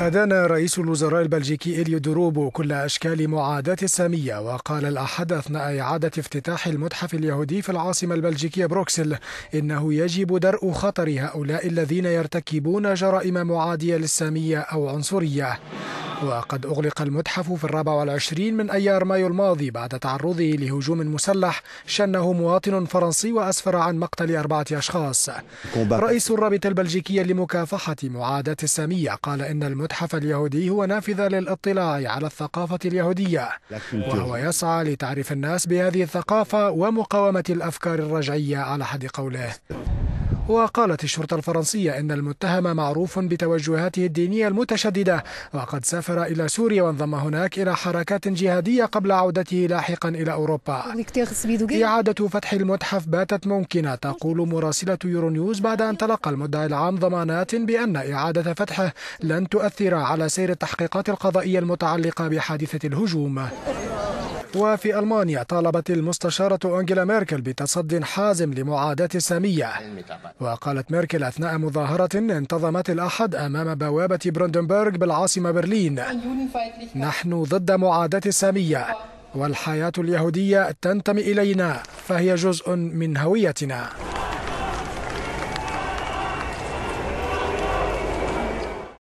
أدان رئيس الوزراء البلجيكي إليو دروبو كل أشكال معاداة السامية وقال الأحد أثناء إعادة افتتاح المتحف اليهودي في العاصمة البلجيكية بروكسل إنه يجب درء خطر هؤلاء الذين يرتكبون جرائم معادية للسامية أو عنصرية وقد أغلق المتحف في الرابع والعشرين من أيار مايو الماضي بعد تعرضه لهجوم مسلح شنه مواطن فرنسي وأسفر عن مقتل أربعة أشخاص رئيس الرابطة البلجيكية لمكافحة معاداة السامية قال إن المتحف اليهودي هو نافذة للاطلاع على الثقافة اليهودية وهو يسعى لتعريف الناس بهذه الثقافة ومقاومة الأفكار الرجعية على حد قوله وقالت الشرطة الفرنسية إن المتهم معروف بتوجهاته الدينية المتشددة وقد سافر إلى سوريا وانضم هناك إلى حركات جهادية قبل عودته لاحقا إلى أوروبا إعادة فتح المتحف باتت ممكنة تقول مراسلة يورونيوز بعد أن تلقى المدعي العام ضمانات بأن إعادة فتحه لن تؤثر على سير التحقيقات القضائية المتعلقة بحادثة الهجوم وفي ألمانيا طالبت المستشارة أنجيلا ميركل بتصد حازم لمعاداة السامية وقالت ميركل أثناء مظاهرة انتظمت الأحد أمام بوابة برندنبرغ بالعاصمة برلين نحن ضد معاداة السامية والحياة اليهودية تنتمي إلينا فهي جزء من هويتنا